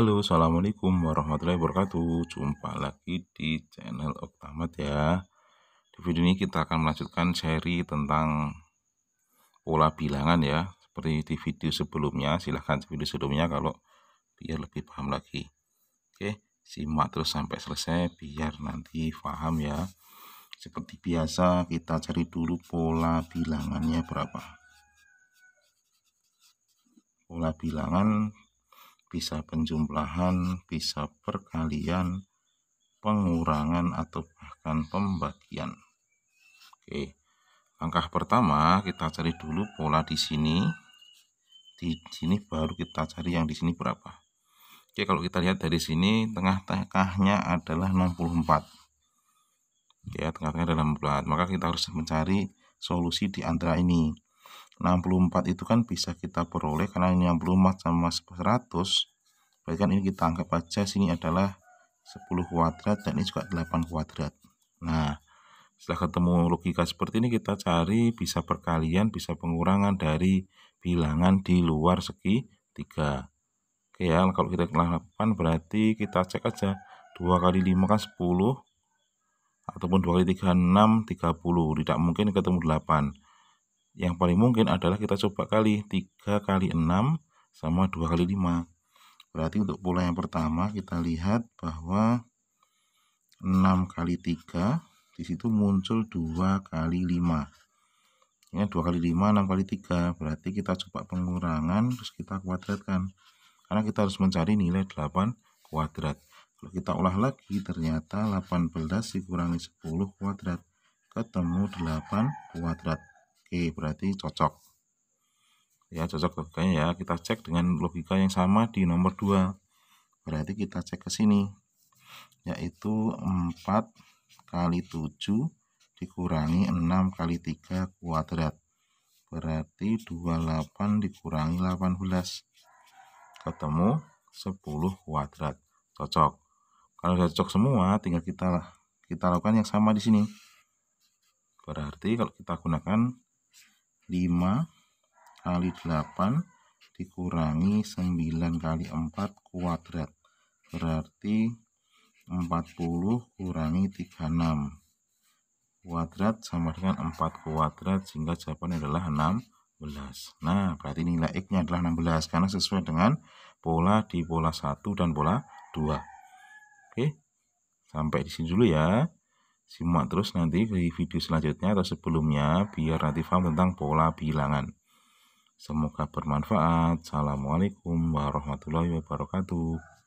Halo, Assalamualaikum warahmatullahi wabarakatuh Jumpa lagi di channel Oktamat ya Di video ini kita akan melanjutkan seri tentang pola bilangan ya Seperti di video sebelumnya, silahkan video sebelumnya kalau biar lebih paham lagi Oke, simak terus sampai selesai biar nanti paham ya Seperti biasa kita cari dulu pola bilangannya berapa Pola bilangan bisa penjumlahan, bisa perkalian, pengurangan atau bahkan pembagian. Oke. Langkah pertama kita cari dulu pola di sini. Di sini baru kita cari yang di sini berapa. Oke, kalau kita lihat dari sini tengah-tengahnya adalah 64. Ya, tengah-tengah adalah 64. Maka kita harus mencari solusi di antara ini. 64 itu kan bisa kita peroleh karena 64 sama 100 berarti kan ini kita anggap aja sini adalah 10 kuadrat dan ini juga 8 kuadrat nah setelah ketemu logika seperti ini kita cari bisa perkalian bisa pengurangan dari bilangan di luar segi 3 oke ya kalau kita lakukan berarti kita cek aja 2 kali 5 kan 10 ataupun 2 kali 3 6 30 tidak mungkin ketemu 8 yang paling mungkin adalah kita coba kali 3 kali 6 sama 2 kali 5. Berarti untuk pola yang pertama kita lihat bahwa 6 kali 3 disitu muncul 2 kali 5. ini 2 kali 5, 6 kali 3. Berarti kita coba pengurangan terus kita kuadratkan. Karena kita harus mencari nilai 8 kuadrat. Kalau kita olah lagi ternyata 18 dikurangi 10 kuadrat ketemu 8 kuadrat. Oke, berarti cocok. Ya, cocok logikanya ya. Kita cek dengan logika yang sama di nomor 2. Berarti kita cek ke sini. Yaitu 4 kali 7 dikurangi 6 kali 3 kuadrat. Berarti 28 dikurangi 18. Ketemu 10 kuadrat. Cocok. Kalau sudah cocok semua, tinggal kita kita lakukan yang sama di sini. Berarti kalau kita gunakan 5 kali 8 dikurangi 9 kali 4 kuadrat berarti 40 kurangi 36 kuadrat sama dengan 4 kuadrat sehingga jawaban adalah 16 nah berarti nilai X nya adalah 16 karena sesuai dengan pola di pola 1 dan pola 2 oke sampai di sini dulu ya simak terus nanti di video selanjutnya atau sebelumnya biar nanti paham tentang pola bilangan. Semoga bermanfaat. Assalamualaikum warahmatullahi wabarakatuh.